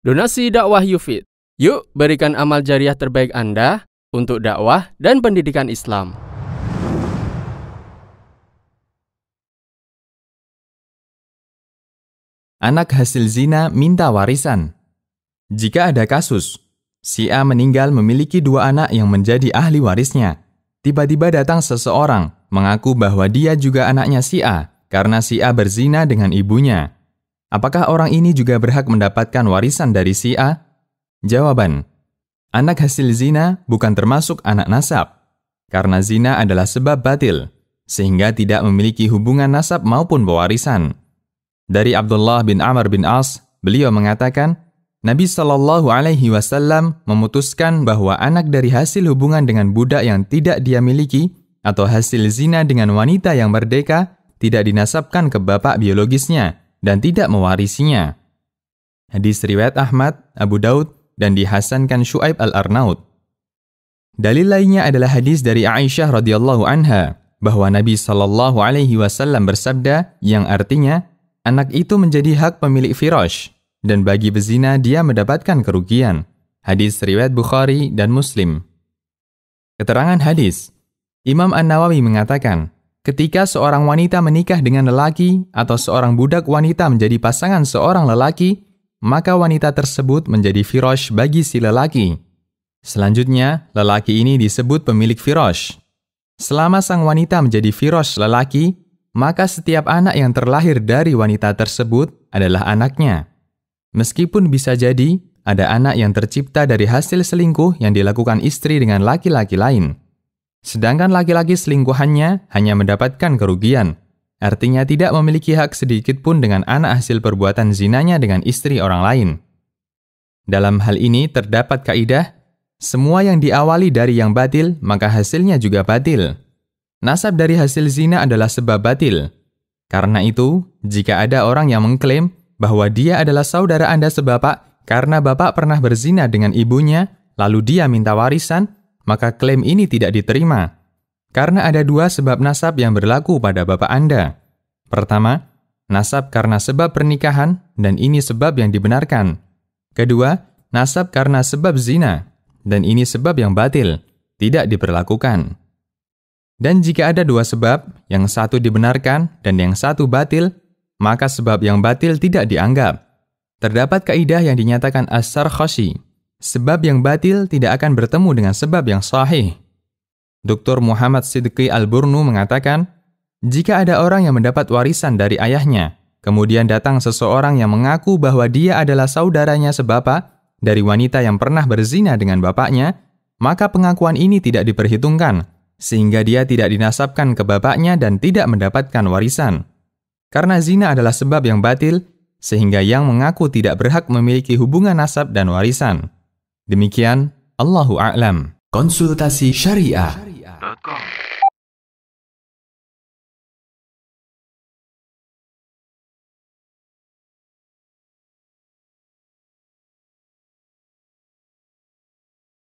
Donasi dakwah Yufid. Yuk berikan amal jariah terbaik Anda untuk dakwah dan pendidikan Islam. Anak hasil zina minta warisan. Jika ada kasus, si A meninggal memiliki dua anak yang menjadi ahli warisnya. Tiba-tiba datang seseorang mengaku bahwa dia juga anaknya si A karena si A berzina dengan ibunya. Apakah orang ini juga berhak mendapatkan warisan dari si A? Jawaban, anak hasil zina bukan termasuk anak nasab, karena zina adalah sebab batil, sehingga tidak memiliki hubungan nasab maupun pewarisan. Dari Abdullah bin Amr bin As, beliau mengatakan, Nabi Shallallahu Alaihi Wasallam memutuskan bahwa anak dari hasil hubungan dengan budak yang tidak dia miliki atau hasil zina dengan wanita yang merdeka tidak dinasabkan ke bapak biologisnya, dan tidak mewarisinya. Hadis riwayat Ahmad, Abu Daud, dan dihasankan Shu'aib al-Arnaud. Dalil lainnya adalah hadis dari Aisyah radhiyallahu anha bahwa Nabi Shallallahu alaihi wasallam bersabda yang artinya anak itu menjadi hak pemilik Firash dan bagi bezina dia mendapatkan kerugian. Hadis riwayat Bukhari dan Muslim. Keterangan hadis Imam An-Nawawi mengatakan, Ketika seorang wanita menikah dengan lelaki atau seorang budak wanita menjadi pasangan seorang lelaki, maka wanita tersebut menjadi firosh bagi si lelaki. Selanjutnya, lelaki ini disebut pemilik firosh. Selama sang wanita menjadi firosh lelaki, maka setiap anak yang terlahir dari wanita tersebut adalah anaknya. Meskipun bisa jadi, ada anak yang tercipta dari hasil selingkuh yang dilakukan istri dengan laki-laki lain. Sedangkan laki-laki selingkuhannya hanya mendapatkan kerugian, artinya tidak memiliki hak sedikit pun dengan anak hasil perbuatan zinanya dengan istri orang lain. Dalam hal ini terdapat kaidah semua yang diawali dari yang batil, maka hasilnya juga batil. Nasab dari hasil zina adalah sebab batil. Karena itu, jika ada orang yang mengklaim bahwa dia adalah saudara Anda sebapak karena bapak pernah berzina dengan ibunya, lalu dia minta warisan, maka klaim ini tidak diterima. Karena ada dua sebab nasab yang berlaku pada bapak Anda. Pertama, nasab karena sebab pernikahan, dan ini sebab yang dibenarkan. Kedua, nasab karena sebab zina, dan ini sebab yang batil, tidak diberlakukan. Dan jika ada dua sebab, yang satu dibenarkan dan yang satu batil, maka sebab yang batil tidak dianggap. Terdapat kaidah yang dinyatakan asar khoshi, Sebab yang batil tidak akan bertemu dengan sebab yang sahih. Dr. Muhammad Sidqi Al-Burnu mengatakan, jika ada orang yang mendapat warisan dari ayahnya, kemudian datang seseorang yang mengaku bahwa dia adalah saudaranya sebapa dari wanita yang pernah berzina dengan bapaknya, maka pengakuan ini tidak diperhitungkan, sehingga dia tidak dinasabkan ke bapaknya dan tidak mendapatkan warisan. Karena zina adalah sebab yang batil, sehingga yang mengaku tidak berhak memiliki hubungan nasab dan warisan. Demikian, Allahu a'lam. Konsultasi Syariah.